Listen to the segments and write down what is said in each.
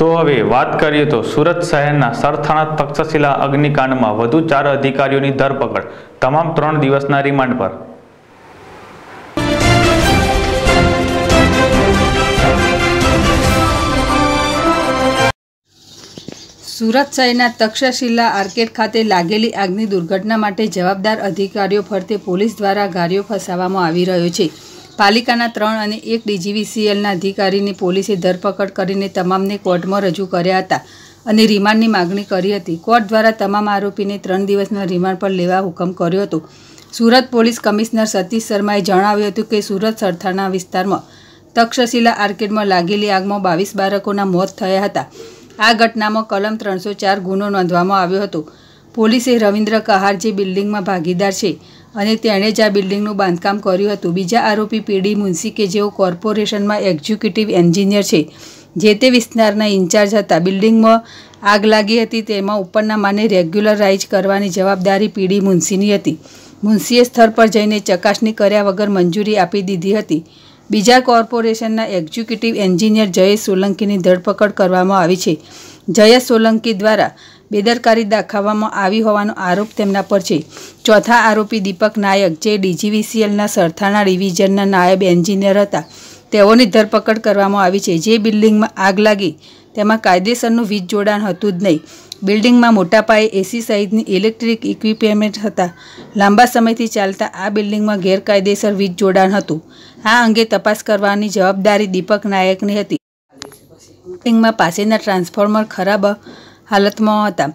તો હવે વાત કરીએ તો સુરત શહેરના સરથાણા તક્ષશિલા અગ્નિકાંડમાં વધુ ચાર અધિકારીઓની ધરપકડ તમામ ત્રણ દિવસના રિમાન્ડ પર સુરત શહેરના તક્ષશિલા આર્કેડ ખાતે લાગેલી આગની દુર્ઘટના માટે જવાબદાર અધિકારીઓ ફરતે પોલીસ દ્વારા ગાડીઓ ફસાવવામાં આવી રહ્યો છે પાલિકાના ત્રણ અને એક ડીજીવીસીએલના અધિકારીની પોલીસે ધરપકડ કરીને તમામને કોર્ટમાં રજૂ કર્યા હતા અને રિમાન્ડની માગણી કરી હતી કોર્ટ દ્વારા તમામ આરોપીને ત્રણ દિવસના રિમાન્ડ પર લેવા હુકમ કર્યો હતો સુરત પોલીસ કમિશનર સતીશ શર્માએ જણાવ્યું હતું કે સુરત સરથાણા વિસ્તારમાં તક્ષશિલા આર્કેડમાં લાગેલી આગમાં બાવીસ બાળકોના મોત થયા હતા આ ઘટનામાં કલમ ત્રણસો ચાર ગુનો નોંધવામાં આવ્યો હતો પોલીસે રવિન્દ્ર કહાર જે બિલ્ડિંગમાં ભાગીદાર છે અને તેણે જ આ બિલ્ડિંગનું બાંધકામ કર્યું હતું બીજા આરોપી પીડી મુનસી કે જેઓ કોર્પોરેશનમાં એક્ઝિક્યુટિવ એન્જિનિયર છે જે તે વિસ્તારના ઇન્ચાર્જ હતા બિલ્ડિંગમાં આગ લાગી હતી તેમાં ઉપરના માને રેગ્યુલર રાઇઝ કરવાની જવાબદારી પીડી મુનસીની હતી મુનસીએ સ્થળ પર જઈને ચકાસણી કર્યા વગર મંજૂરી આપી દીધી હતી બીજા કોર્પોરેશનના એક્ઝિક્યુટિવ એન્જિનિયર જયેશ સોલંકીની ધરપકડ કરવામાં આવી છે જયેશ સોલંકી દ્વારા બેદરકારી દાખવવામાં આવી હોવાનો આરોપ તેમના પર છે ચોથા આરોપી દીપક નાયક જે ડીજીવીસીએલના સરથાણા ડિવિઝનના નાયબ એન્જિનિયર હતા તેઓની ધરપકડ કરવામાં આવી છે જે બિલ્ડિંગમાં આગ લાગી તેમાં કાયદેસરનું વીજ જોડાણ હતું જ નહીં બિલ્ડિંગમાં મોટા પાયે એસી સહિતની ઇલેક્ટ્રિક ઇક્વિપમેન્ટ હતા લાંબા સમયથી ચાલતા આ બિલ્ડિંગમાં ગેરકાયદેસર વીજ જોડાણ હતું આ અંગે તપાસ કરવાની જવાબદારી દીપક નાયકની હતી બિલ્ડિંગમાં પાસેના ટ્રાન્સફોર્મર ખરાબ હાલતમાં હતા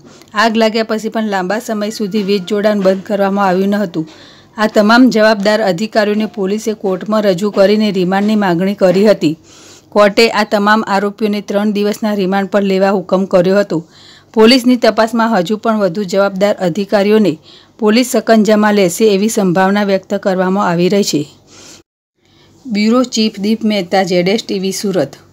આગ લાગ્યા પછી પણ લાંબા સમય સુધી વીજ જોડાણ બંધ કરવામાં આવ્યું ન હતું આ તમામ જવાબદાર અધિકારીઓને પોલીસે કોર્ટમાં રજૂ કરીને રિમાન્ડની માગણી કરી હતી કોર્ટે આ તમામ આરોપીઓને ત્રણ દિવસના રિમાન્ડ પર લેવા હુકમ કર્યો હતો પોલીસની તપાસમાં હજુ પણ વધુ જવાબદાર અધિકારીઓને પોલીસ સકંજામાં લેશે એવી સંભાવના વ્યક્ત કરવામાં આવી રહી છે બ્યુરો ચીફ દીપ મહેતા જેડેસ ટીવી સુરત